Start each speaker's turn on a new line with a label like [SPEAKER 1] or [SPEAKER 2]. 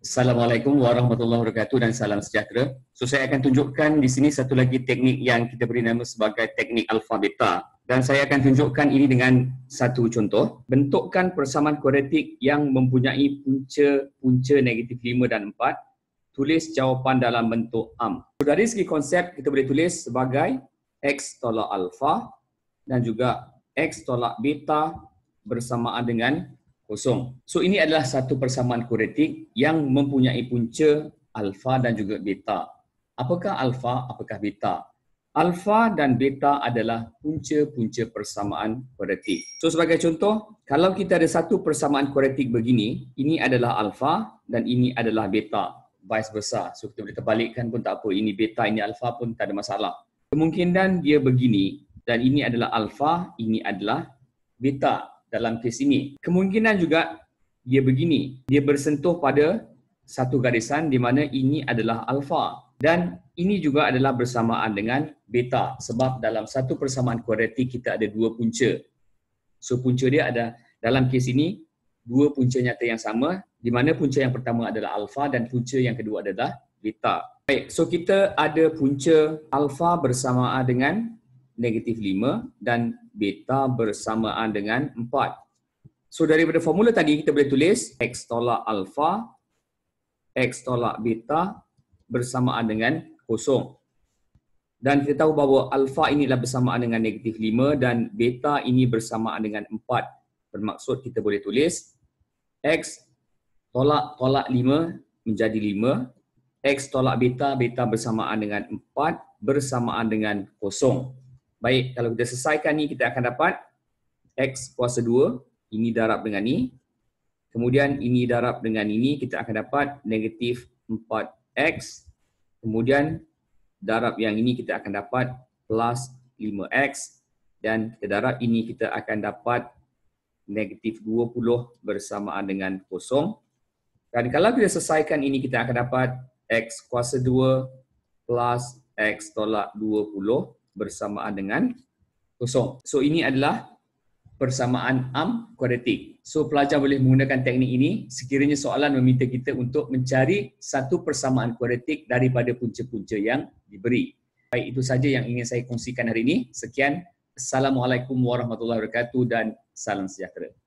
[SPEAKER 1] Assalamualaikum warahmatullahi wabarakatuh dan salam sejahtera. So saya akan tunjukkan di sini satu lagi teknik yang kita beri nama sebagai teknik alfabeta dan saya akan tunjukkan ini dengan satu contoh. Bentukkan persamaan kuadratik yang mempunyai punca-punca negatif 5 dan 4. Tulis jawapan dalam bentuk am. So, dari segi konsep kita boleh tulis sebagai x tolak alfa dan juga x tolak beta bersamaan dengan kosong. So ini adalah satu persamaan kuretik yang mempunyai punca alfa dan juga beta. Apakah alfa, apakah beta? Alfa dan beta adalah punca-punca persamaan kuretik. So sebagai contoh, kalau kita ada satu persamaan kuretik begini, ini adalah alfa dan ini adalah beta. bias besar So kita boleh terbalikkan pun tak apa. Ini beta, ini alfa pun tak ada masalah. Kemungkinan dia begini dan ini adalah alfa, ini adalah beta dalam kes ini. Kemungkinan juga dia begini, dia bersentuh pada satu garisan di mana ini adalah alfa dan ini juga adalah bersamaan dengan beta sebab dalam satu persamaan kuadratik kita ada dua punca. So punca dia ada dalam kes ini dua punca nyata yang sama di mana punca yang pertama adalah alfa dan punca yang kedua adalah beta. Baik, so kita ada punca alfa bersamaan dengan negatif 5 dan beta bersamaan dengan 4. So daripada formula tadi kita boleh tulis X tolak alfa X tolak beta bersamaan dengan kosong. Dan kita tahu bahawa alfa inilah bersamaan dengan negatif 5 dan beta ini bersamaan dengan 4. Bermaksud kita boleh tulis X tolak tolak 5 menjadi 5. X tolak beta, beta bersamaan dengan 4 bersamaan dengan kosong. Baik, kalau kita selesaikan ni kita akan dapat X kuasa 2 Ini darab dengan ni Kemudian ini darab dengan ini kita akan dapat negatif 4X Kemudian darab yang ini kita akan dapat plus 5X Dan kita darab ini kita akan dapat negatif 20 bersamaan dengan kosong Dan kalau kita selesaikan ini kita akan dapat X kuasa 2 plus X tolak 20 bersamaan dengan kosong. So ini adalah persamaan am kuadratik. So pelajar boleh menggunakan teknik ini sekiranya soalan meminta kita untuk mencari satu persamaan kuadratik daripada punca-punca yang diberi. Baik itu saja yang ingin saya kongsikan hari ini. Sekian. Assalamualaikum warahmatullahi wabarakatuh dan salam sejahtera.